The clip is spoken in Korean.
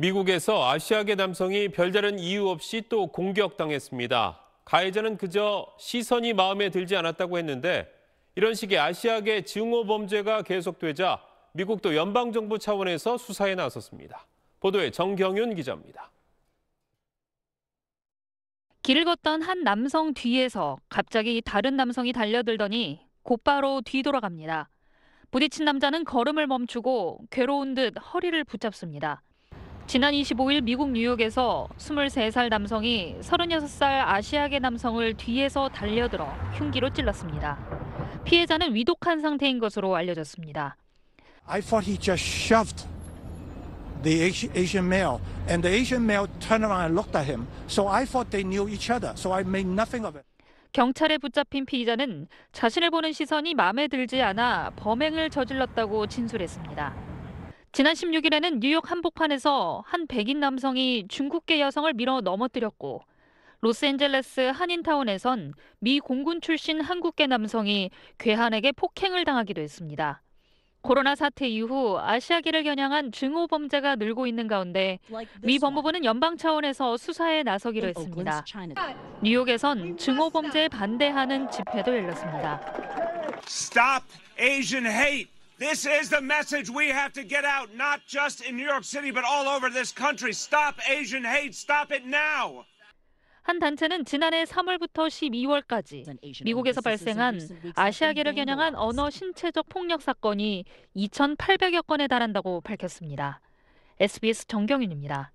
미국에서 아시아계 남성이 별다른 이유 없이 또 공격당했습니다. 가해자는 그저 시선이 마음에 들지 않았다고 했는데 이런 식의 아시아계 증오 범죄가 계속되자 미국도 연방정부 차원에서 수사에 나섰습니다. 보도에 정경윤 기자입니다. 길을 걷던 한 남성 뒤에서 갑자기 다른 남성이 달려들더니 곧바로 뒤돌아갑니다. 부딪힌 남자는 걸음을 멈추고 괴로운 듯 허리를 붙잡습니다. 지난 25일 미국 뉴욕에서 23살 남성이 36살 아시아계 남성을 뒤에서 달려들어 흉기로 찔렀습니다. 피해자는 위독한 상태인 것으로 알려졌습니다. I thought he just shoved the Asian male and the Asian male turned around and looked at him. So I thought they knew each other. So I made nothing of it. 경찰에 붙잡힌 피의자는 자신을 보는 시선이 마음에 들지 않아 범행을 저질렀다고 진술했습니다. 지난 16일에는 뉴욕 한복판에서 한 백인 남성이 중국계 여성을 밀어 넘어뜨렸고 로스앤젤레스 한인타운에선 미 공군 출신 한국계 남성이 괴한에게 폭행을 당하기도 했습니다. 코로나 사태 이후 아시아계를 겨냥한 증오 범죄가 늘고 있는 가운데 미 법무부는 연방 차원에서 수사에 나서기로 했습니다. 뉴욕에선 증오 범죄에 반대하는 집회도 열렸습니다. Stop Asian hate. This is the message we have to get out, not just in New York City, but all over this country. Stop Asian hate. Stop it now. 한 단체는 지난해 3월부터 12월까지 미국에서 발생한 아시아계를 겨냥한 언어 신체적 폭력 사건이 2,800여 건에 달한다고 밝혔습니다. SBS 정경윤입니다.